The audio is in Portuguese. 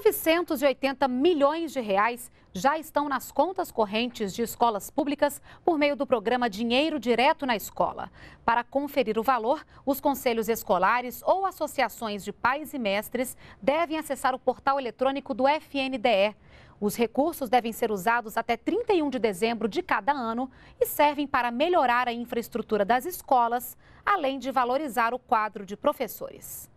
980 milhões de reais já estão nas contas correntes de escolas públicas por meio do programa Dinheiro Direto na Escola. Para conferir o valor, os conselhos escolares ou associações de pais e mestres devem acessar o portal eletrônico do FNDE. Os recursos devem ser usados até 31 de dezembro de cada ano e servem para melhorar a infraestrutura das escolas, além de valorizar o quadro de professores.